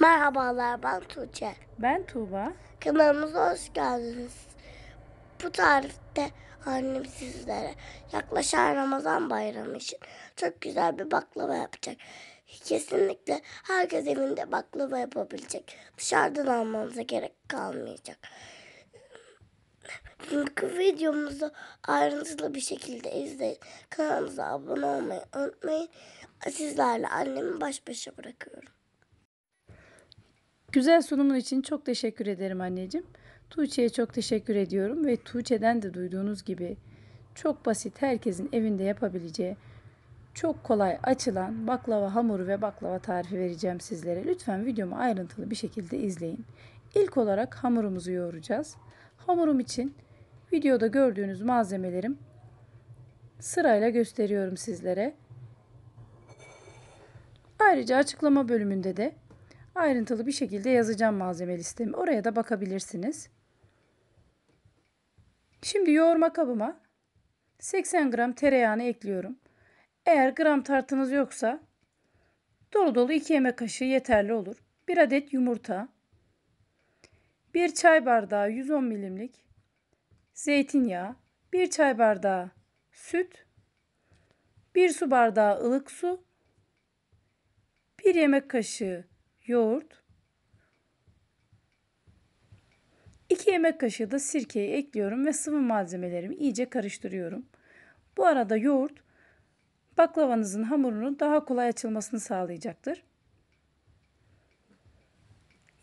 Merhabalar ben Tuğçe. Ben Tuğba. Kanalımıza hoş geldiniz. Bu tarifte annem sizlere yaklaşan Ramazan bayramı için çok güzel bir baklava yapacak. Kesinlikle herkes evinde baklava yapabilecek. Dışarıdan almanıza gerek kalmayacak. Çünkü videomuzu ayrıntılı bir şekilde izleyin. Kanalımıza abone olmayı unutmayın. Sizlerle annemi baş başa bırakıyorum. Güzel sunumun için çok teşekkür ederim anneciğim. Tuğçe'ye çok teşekkür ediyorum ve Tuğçe'den de duyduğunuz gibi çok basit herkesin evinde yapabileceği çok kolay açılan baklava hamuru ve baklava tarifi vereceğim sizlere. Lütfen videomu ayrıntılı bir şekilde izleyin. İlk olarak hamurumuzu yoğuracağız. Hamurum için videoda gördüğünüz malzemelerim sırayla gösteriyorum sizlere. Ayrıca açıklama bölümünde de ayrıntılı bir şekilde yazacağım malzeme listemi. Oraya da bakabilirsiniz. Şimdi yoğurma kabıma 80 gram tereyağını ekliyorum. Eğer gram tartınız yoksa dolu dolu 2 yemek kaşığı yeterli olur. 1 adet yumurta, 1 çay bardağı 110 milimlik zeytinyağı, 1 çay bardağı süt, 1 su bardağı ılık su, 1 yemek kaşığı yoğurt, 2 yemek kaşığı da sirkeyi ekliyorum ve sıvı malzemelerimi iyice karıştırıyorum. Bu arada yoğurt baklavanızın hamurunun daha kolay açılmasını sağlayacaktır.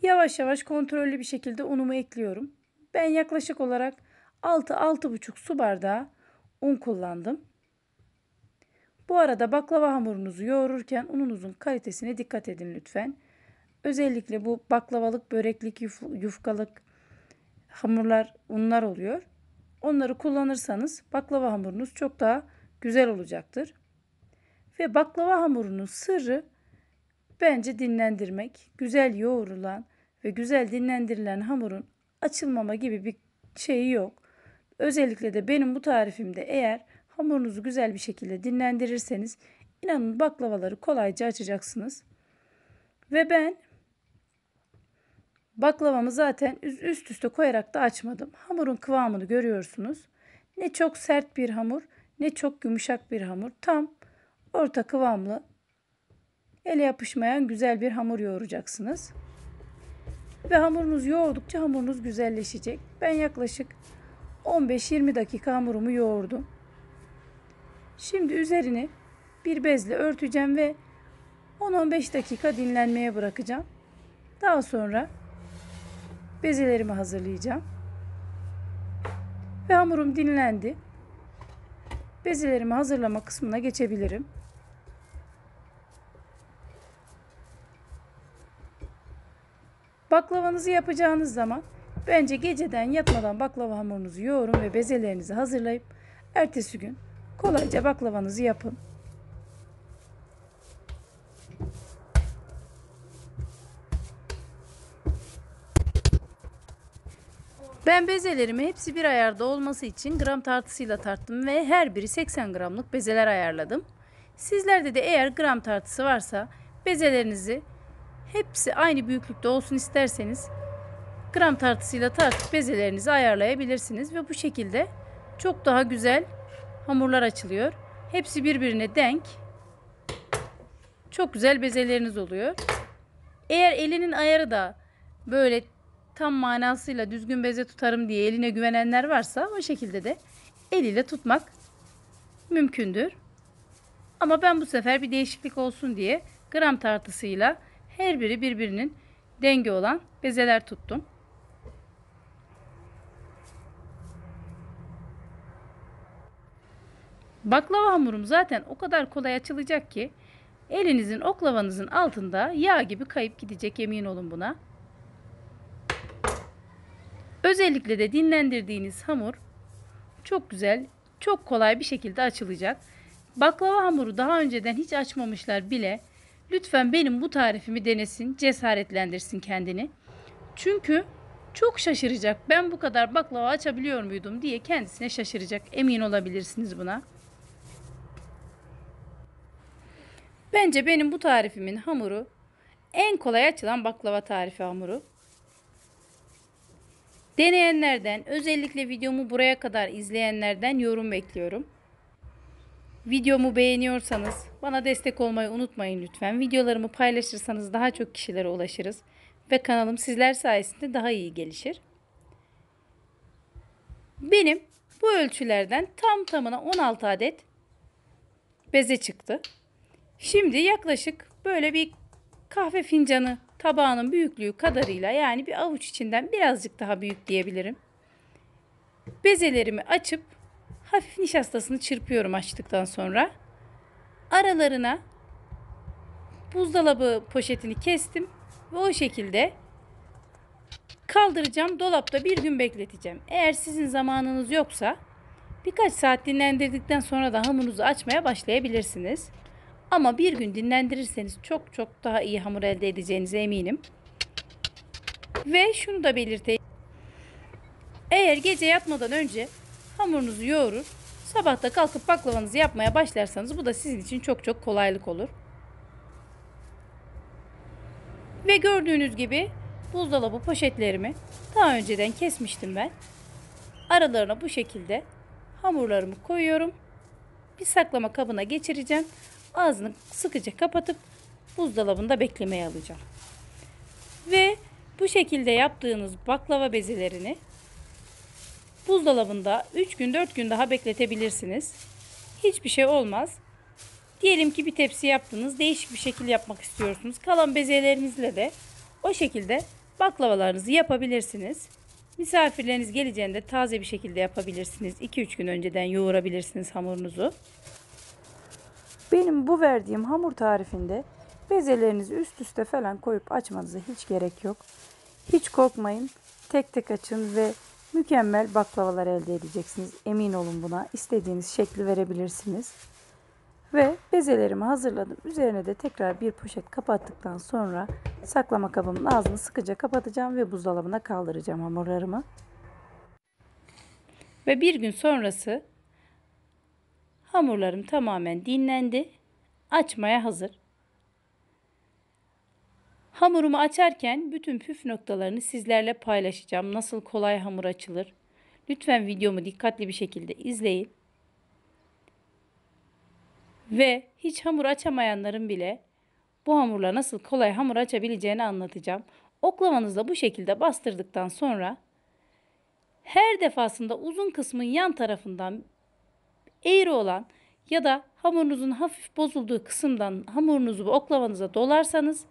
Yavaş yavaş kontrollü bir şekilde unumu ekliyorum. Ben yaklaşık olarak 6-6,5 su bardağı un kullandım. Bu arada baklava hamurunuzu yoğururken ununuzun kalitesine dikkat edin lütfen. Özellikle bu baklavalık, böreklik, yuf, yufkalık hamurlar unlar oluyor. Onları kullanırsanız baklava hamurunuz çok daha güzel olacaktır. Ve baklava hamurunun sırrı bence dinlendirmek. Güzel yoğrulan ve güzel dinlendirilen hamurun açılmama gibi bir şeyi yok. Özellikle de benim bu tarifimde eğer hamurunuzu güzel bir şekilde dinlendirirseniz inanın baklavaları kolayca açacaksınız. Ve ben Baklavamı zaten üst üste koyarak da açmadım. Hamurun kıvamını görüyorsunuz. Ne çok sert bir hamur ne çok yumuşak bir hamur. Tam orta kıvamlı ele yapışmayan güzel bir hamur yoğuracaksınız. Ve hamurunuz yoğurdukça hamurunuz güzelleşecek. Ben yaklaşık 15-20 dakika hamurumu yoğurdum. Şimdi üzerini bir bezle örteceğim ve 10-15 dakika dinlenmeye bırakacağım. Daha sonra bezelerimi hazırlayacağım. Ve hamurum dinlendi. Bezelerimi hazırlama kısmına geçebilirim. Baklavanızı yapacağınız zaman bence geceden yatmadan baklava hamurunuzu yoğurun ve bezelerinizi hazırlayıp ertesi gün kolayca baklavanızı yapın. Ben bezelerimi hepsi bir ayarda olması için gram tartısıyla tarttım ve her biri 80 gramlık bezeler ayarladım. Sizlerde de eğer gram tartısı varsa bezelerinizi hepsi aynı büyüklükte olsun isterseniz gram tartısıyla tartıp bezelerinizi ayarlayabilirsiniz ve bu şekilde çok daha güzel hamurlar açılıyor. Hepsi birbirine denk. Çok güzel bezeleriniz oluyor. Eğer elinin ayarı da böyle tam manasıyla düzgün beze tutarım diye eline güvenenler varsa o şekilde de eliyle tutmak mümkündür. Ama ben bu sefer bir değişiklik olsun diye gram tartısıyla her biri birbirinin denge olan bezeler tuttum. Baklava hamurum zaten o kadar kolay açılacak ki elinizin oklavanızın altında yağ gibi kayıp gidecek yemin olun buna. Özellikle de dinlendirdiğiniz hamur çok güzel, çok kolay bir şekilde açılacak. Baklava hamuru daha önceden hiç açmamışlar bile lütfen benim bu tarifimi denesin, cesaretlendirsin kendini. Çünkü çok şaşıracak. Ben bu kadar baklava açabiliyor muydum diye kendisine şaşıracak. Emin olabilirsiniz buna. Bence benim bu tarifimin hamuru en kolay açılan baklava tarifi hamuru. Deneyenlerden özellikle videomu buraya kadar izleyenlerden yorum bekliyorum. Videomu beğeniyorsanız bana destek olmayı unutmayın lütfen. Videolarımı paylaşırsanız daha çok kişilere ulaşırız ve kanalım sizler sayesinde daha iyi gelişir. Benim bu ölçülerden tam tamına 16 adet beze çıktı. Şimdi yaklaşık böyle bir kahve fincanı tabağının büyüklüğü kadarıyla yani bir avuç içinden birazcık daha büyük diyebilirim. Bezelerimi açıp hafif nişastasını çırpıyorum açtıktan sonra. Aralarına buzdolabı poşetini kestim ve o şekilde kaldıracağım. Dolapta bir gün bekleteceğim. Eğer sizin zamanınız yoksa birkaç saat dinlendirdikten sonra da hamurunuzu açmaya başlayabilirsiniz. Ama bir gün dinlendirirseniz çok çok daha iyi hamur elde edeceğinize eminim. Ve şunu da belirteyim. Eğer gece yatmadan önce hamurunuzu yoğurur, sabahta kalkıp baklavanızı yapmaya başlarsanız bu da sizin için çok çok kolaylık olur. Ve gördüğünüz gibi buzdolabı poşetlerimi daha önceden kesmiştim ben. Aralarına bu şekilde hamurlarımı koyuyorum. Bir saklama kabına geçireceğim. Ağzını sıkıca kapatıp buzdolabında beklemeye alacağım. Ve bu şekilde yaptığınız baklava bezelerini buzdolabında 3 gün 4 gün daha bekletebilirsiniz. Hiçbir şey olmaz. Diyelim ki bir tepsi yaptınız. Değişik bir şekil yapmak istiyorsunuz. Kalan bezelerinizle de o şekilde baklavalarınızı yapabilirsiniz. Misafirleriniz geleceğinde taze bir şekilde yapabilirsiniz. 2-3 gün önceden yoğurabilirsiniz hamurunuzu. Benim bu verdiğim hamur tarifinde bezelerinizi üst üste falan koyup açmanıza hiç gerek yok. Hiç korkmayın. Tek tek açın ve mükemmel baklavalar elde edeceksiniz. Emin olun buna. İstediğiniz şekli verebilirsiniz. Ve bezelerimi hazırladım. Üzerine de tekrar bir poşet kapattıktan sonra saklama kabımın ağzını sıkıca kapatacağım ve buzdolabına kaldıracağım hamurlarımı. Ve bir gün sonrası Hamurlarım tamamen dinlendi. Açmaya hazır. Hamurumu açarken bütün püf noktalarını sizlerle paylaşacağım. Nasıl kolay hamur açılır? Lütfen videomu dikkatli bir şekilde izleyin. Ve hiç hamur açamayanların bile bu hamurla nasıl kolay hamur açabileceğini anlatacağım. Oklavanızla bu şekilde bastırdıktan sonra her defasında uzun kısmın yan tarafından eğri olan ya da hamurunuzun hafif bozulduğu kısımdan hamurunuzu oklavanıza dolarsanız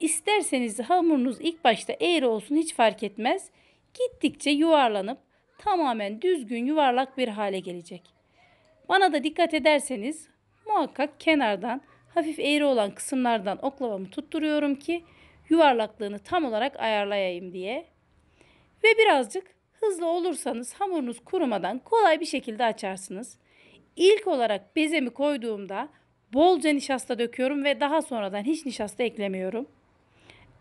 isterseniz hamurunuz ilk başta eğri olsun hiç fark etmez. Gittikçe yuvarlanıp tamamen düzgün yuvarlak bir hale gelecek. Bana da dikkat ederseniz muhakkak kenardan hafif eğri olan kısımlardan oklavamı tutturuyorum ki yuvarlaklığını tam olarak ayarlayayım diye. Ve birazcık Hızlı olursanız hamurunuz kurumadan kolay bir şekilde açarsınız. İlk olarak bezemi koyduğumda bolca nişasta döküyorum ve daha sonradan hiç nişasta eklemiyorum.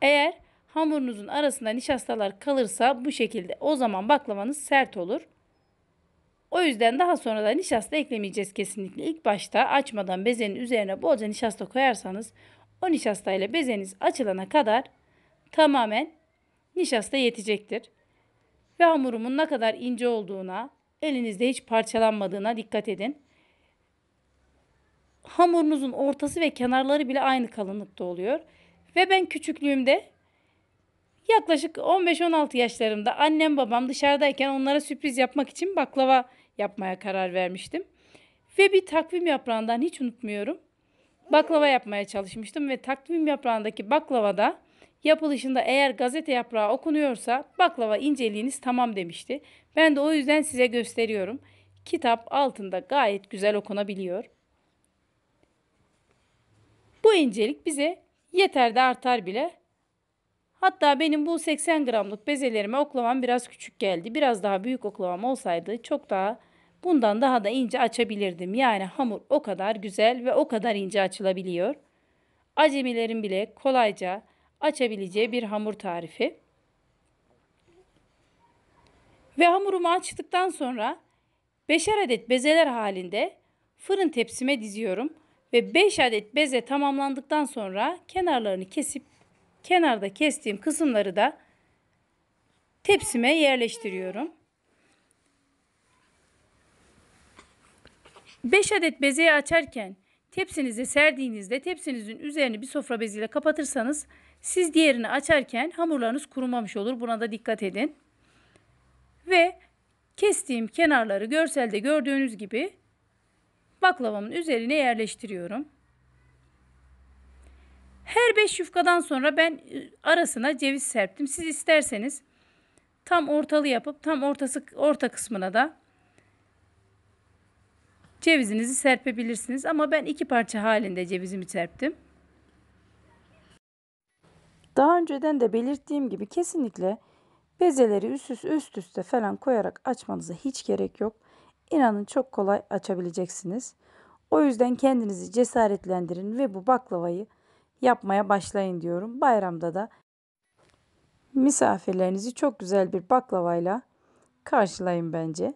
Eğer hamurunuzun arasında nişastalar kalırsa bu şekilde o zaman baklavanız sert olur. O yüzden daha sonradan nişasta eklemeyeceğiz kesinlikle. İlk başta açmadan bezenin üzerine bolca nişasta koyarsanız o nişasta ile bezeniz açılana kadar tamamen nişasta yetecektir ve hamurumun ne kadar ince olduğuna, elinizde hiç parçalanmadığına dikkat edin. Hamurunuzun ortası ve kenarları bile aynı kalınlıkta oluyor. Ve ben küçüklüğümde yaklaşık 15-16 yaşlarımda annem babam dışarıdayken onlara sürpriz yapmak için baklava yapmaya karar vermiştim. Ve bir takvim yaprağından hiç unutmuyorum. Baklava yapmaya çalışmıştım ve takvim yaprağındaki baklavada Yapılışında eğer gazete yaprağı okunuyorsa baklava inceliğiniz tamam demişti. Ben de o yüzden size gösteriyorum. Kitap altında gayet güzel okunabiliyor. Bu incelik bize yeter de artar bile. Hatta benim bu 80 gramlık bezelerime oklavam biraz küçük geldi. Biraz daha büyük oklavam olsaydı çok daha bundan daha da ince açabilirdim. Yani hamur o kadar güzel ve o kadar ince açılabiliyor. Acemilerin bile kolayca açabileceği bir hamur tarifi. Ve hamurumu açtıktan sonra 5'er adet bezeler halinde fırın tepsime diziyorum ve 5 adet beze tamamlandıktan sonra kenarlarını kesip kenarda kestiğim kısımları da tepsime yerleştiriyorum. 5 adet bezeyi açarken tepsinize serdiğinizde tepsinizin üzerini bir sofra beziyle kapatırsanız siz diğerini açarken hamurlarınız kurumamış olur. Buna da dikkat edin. Ve kestiğim kenarları görselde gördüğünüz gibi baklavamın üzerine yerleştiriyorum. Her 5 yufkadan sonra ben e, arasına ceviz serptim. Siz isterseniz tam ortalı yapıp tam ortası orta kısmına da cevizinizi serpebilirsiniz. Ama ben iki parça halinde cevizimi serptim. Daha önceden de belirttiğim gibi kesinlikle bezeleri üst üste üst üste falan koyarak açmanıza hiç gerek yok. İnanın çok kolay açabileceksiniz. O yüzden kendinizi cesaretlendirin ve bu baklavayı yapmaya başlayın diyorum. Bayramda da misafirlerinizi çok güzel bir baklavayla karşılayın bence.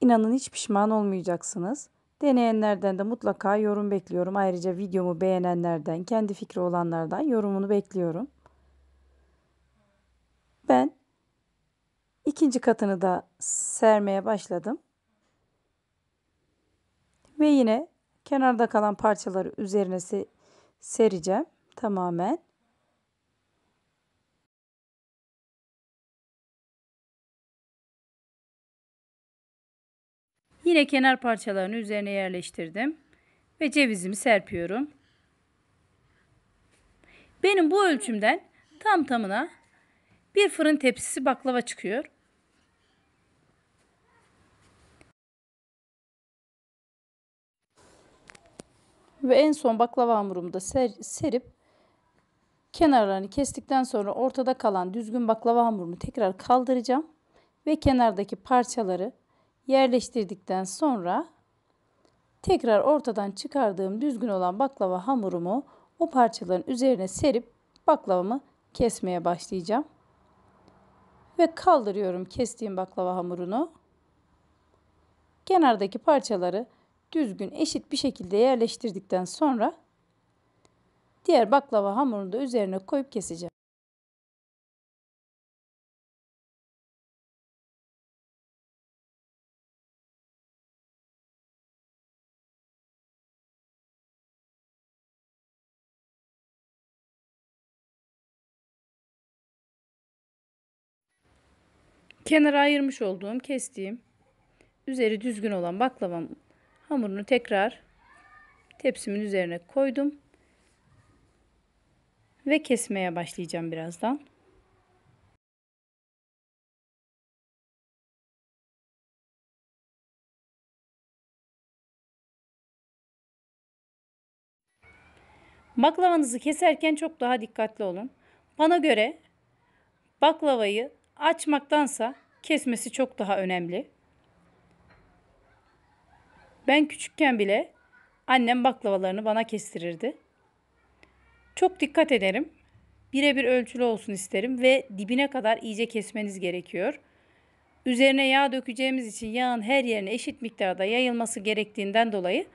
İnanın hiç pişman olmayacaksınız. Deneyenlerden de mutlaka yorum bekliyorum. Ayrıca videomu beğenenlerden, kendi fikri olanlardan yorumunu bekliyorum. Ben ikinci katını da sermeye başladım. Ve yine kenarda kalan parçaları üzerine sereceğim tamamen. Yine kenar parçalarını üzerine yerleştirdim ve cevizimi serpiyorum. Benim bu ölçümden tam tamına bir fırın tepsisi baklava çıkıyor. Ve en son baklava hamurumu da ser, serip kenarlarını kestikten sonra ortada kalan düzgün baklava hamurunu tekrar kaldıracağım ve kenardaki parçaları yerleştirdikten sonra tekrar ortadan çıkardığım düzgün olan baklava hamurumu o parçaların üzerine serip baklavamı kesmeye başlayacağım. Ve kaldırıyorum kestiğim baklava hamurunu. Kenardaki parçaları düzgün eşit bir şekilde yerleştirdikten sonra diğer baklava hamurunu da üzerine koyup keseceğim. Kenara ayırmış olduğum, kestiğim, üzeri düzgün olan baklavam hamurunu tekrar tepsimin üzerine koydum. Ve kesmeye başlayacağım birazdan. Baklavanızı keserken çok daha dikkatli olun. Bana göre baklavayı açmaktansa kesmesi çok daha önemli. Ben küçükken bile annem baklavalarını bana kestirirdi. Çok dikkat ederim. Birebir ölçülü olsun isterim ve dibine kadar iyice kesmeniz gerekiyor. Üzerine yağ dökeceğimiz için yağın her yerine eşit miktarda yayılması gerektiğinden dolayı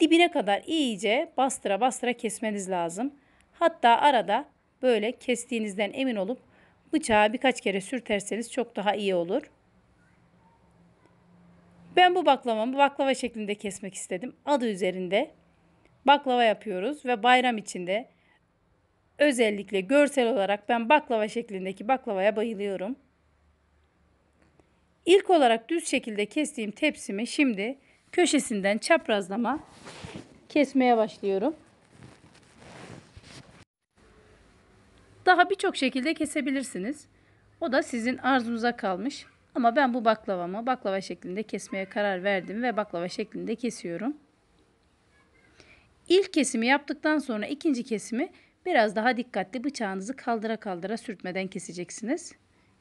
dibine kadar iyice bastıra bastıra kesmeniz lazım. Hatta arada böyle kestiğinizden emin olup Bıçağı birkaç kere sürterseniz çok daha iyi olur. Ben bu baklavamı baklava şeklinde kesmek istedim. Adı üzerinde baklava yapıyoruz ve bayram içinde özellikle görsel olarak ben baklava şeklindeki baklavaya bayılıyorum. İlk olarak düz şekilde kestiğim tepsimi şimdi köşesinden çaprazlama kesmeye başlıyorum. Daha birçok şekilde kesebilirsiniz. O da sizin arzunuza kalmış. Ama ben bu baklavamı baklava şeklinde kesmeye karar verdim ve baklava şeklinde kesiyorum. İlk kesimi yaptıktan sonra ikinci kesimi biraz daha dikkatli bıçağınızı kaldıra kaldıra sürtmeden keseceksiniz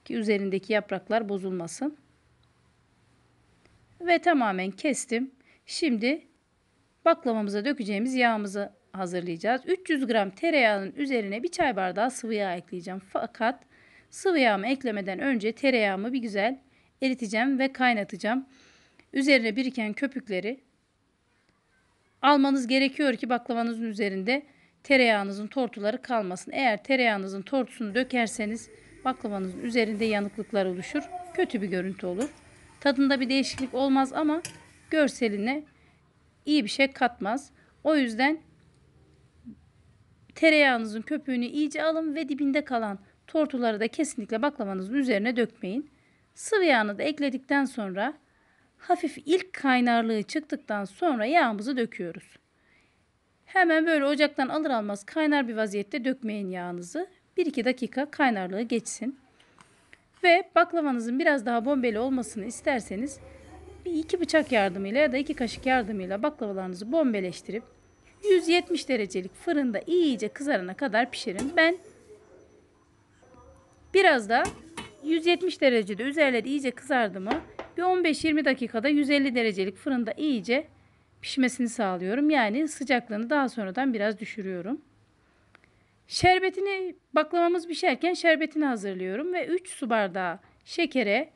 ki üzerindeki yapraklar bozulmasın. Ve tamamen kestim. Şimdi baklavamıza dökeceğimiz yağımızı hazırlayacağız. 300 gram tereyağının üzerine bir çay bardağı sıvı yağ ekleyeceğim. Fakat sıvı yağımı eklemeden önce tereyağımı bir güzel eriteceğim ve kaynatacağım. Üzerine biriken köpükleri almanız gerekiyor ki baklavanızın üzerinde tereyağınızın tortuları kalmasın. Eğer tereyağınızın tortusunu dökerseniz baklavanızın üzerinde yanıklıklar oluşur. Kötü bir görüntü olur. Tadında bir değişiklik olmaz ama görseline iyi bir şey katmaz. O yüzden Tereyağınızın köpüğünü iyice alın ve dibinde kalan tortuları da kesinlikle baklavanızın üzerine dökmeyin. Sıvı yağını da ekledikten sonra hafif ilk kaynarlığı çıktıktan sonra yağımızı döküyoruz. Hemen böyle ocaktan alır almaz kaynar bir vaziyette dökmeyin yağınızı. 1-2 dakika kaynarlığı geçsin. Ve baklavanızın biraz daha bombeli olmasını isterseniz bir iki bıçak yardımıyla ya da iki kaşık yardımıyla baklavalarınızı bombeleştirip 170 derecelik fırında iyice kızarana kadar pişirin. Ben biraz da 170 derecede üzerleri iyice kızardı mı bir 15-20 dakikada 150 derecelik fırında iyice pişmesini sağlıyorum. Yani sıcaklığını daha sonradan biraz düşürüyorum. Şerbetini baklamamız pişerken şerbetini hazırlıyorum ve 3 su bardağı şekere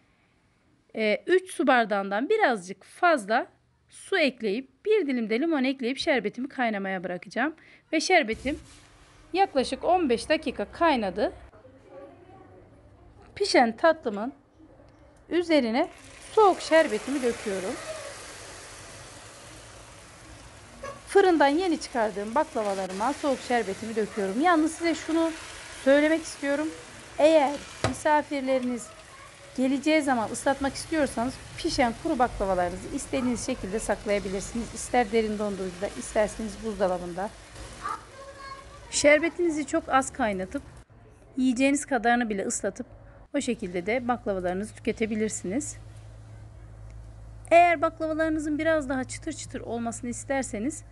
3 e, su bardağından birazcık fazla su ekleyip bir dilim de limon ekleyip şerbetimi kaynamaya bırakacağım. Ve şerbetim yaklaşık 15 dakika kaynadı. Pişen tatlımın üzerine soğuk şerbetimi döküyorum. Fırından yeni çıkardığım baklavalarıma soğuk şerbetimi döküyorum. Yalnız size şunu söylemek istiyorum. Eğer misafirleriniz Geleceği zaman ıslatmak istiyorsanız pişen kuru baklavalarınızı istediğiniz şekilde saklayabilirsiniz. İster derin dondurucuda, isterseniz buzdolabında. Şerbetinizi çok az kaynatıp yiyeceğiniz kadarını bile ıslatıp o şekilde de baklavalarınızı tüketebilirsiniz. Eğer baklavalarınızın biraz daha çıtır çıtır olmasını isterseniz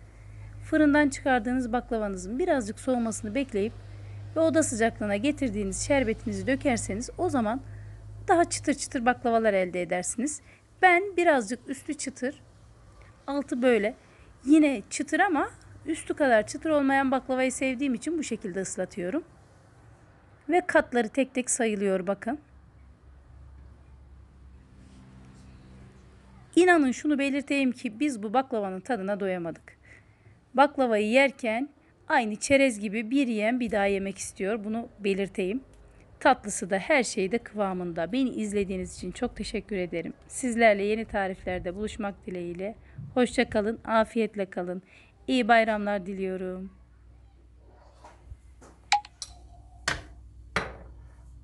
fırından çıkardığınız baklavanızın birazcık soğumasını bekleyip ve oda sıcaklığına getirdiğiniz şerbetinizi dökerseniz o zaman daha çıtır çıtır baklavalar elde edersiniz. Ben birazcık üstü çıtır, altı böyle. Yine çıtır ama üstü kadar çıtır olmayan baklavayı sevdiğim için bu şekilde ıslatıyorum. Ve katları tek tek sayılıyor bakın. İnanın şunu belirteyim ki biz bu baklavanın tadına doyamadık. Baklavayı yerken aynı çerez gibi bir yiyen bir daha yemek istiyor. Bunu belirteyim. Tatlısı da her şey de kıvamında. Beni izlediğiniz için çok teşekkür ederim. Sizlerle yeni tariflerde buluşmak dileğiyle. Hoşçakalın, afiyetle kalın. İyi bayramlar diliyorum.